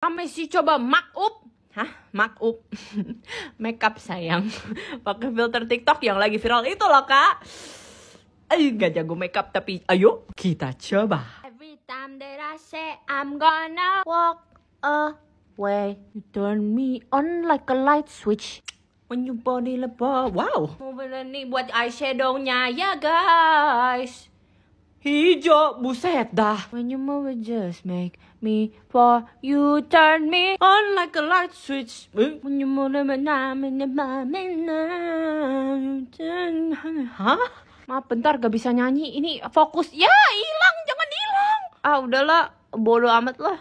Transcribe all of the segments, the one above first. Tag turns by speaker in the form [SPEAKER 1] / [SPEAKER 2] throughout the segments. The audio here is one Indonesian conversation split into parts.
[SPEAKER 1] Kami sih coba make up. Hah? Make up. Makeup sayang. Pakai filter TikTok yang lagi viral itu loh, Kak. Ayo gak jago makeup tapi ayo kita coba. Every time that I say I'm gonna walk away, you turn me on like a light switch. When you body lebar wow. Mobil ini buat eyeshadownya ya guys hijau buset dah when you move it just make me for you turn me on like a light switch when you move it I'm me the hah maaf bentar gak bisa nyanyi ini fokus ya hilang jangan hilang ah udahlah bodoh amat lah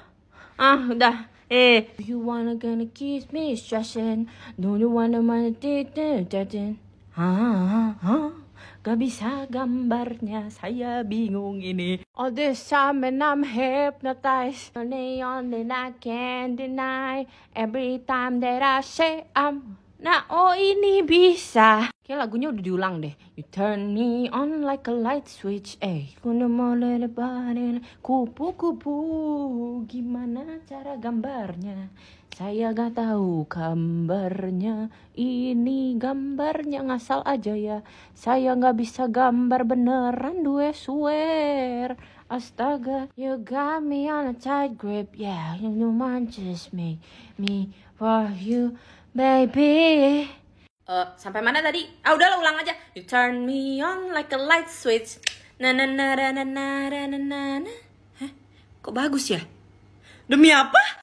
[SPEAKER 1] ah udah eh you wanna gonna kiss me stressing don't you wanna wanna date eh, date eh, eh, ah ah ah Gak bisa gambarnya, saya bingung ini All this time and I'm hypnotized Only, only I can not deny Every time that I say I'm Nah, oh ini bisa. Kayak lagunya udah diulang deh. You turn me on like a light switch. Eh, Kuno mole lebarin kupu-kupu. Gimana cara gambarnya? Saya gak tahu gambarnya. Ini gambarnya ngasal aja ya. Saya gak bisa gambar beneran due swear. Astaga, you got me on a tight grip. Yeah, you know, just make me for you baby. Uh, sampai mana tadi? Ah udah lah ulang aja. You turn me on like a light switch. Na na na na na na na na. Hah? Kok bagus ya? Demi apa?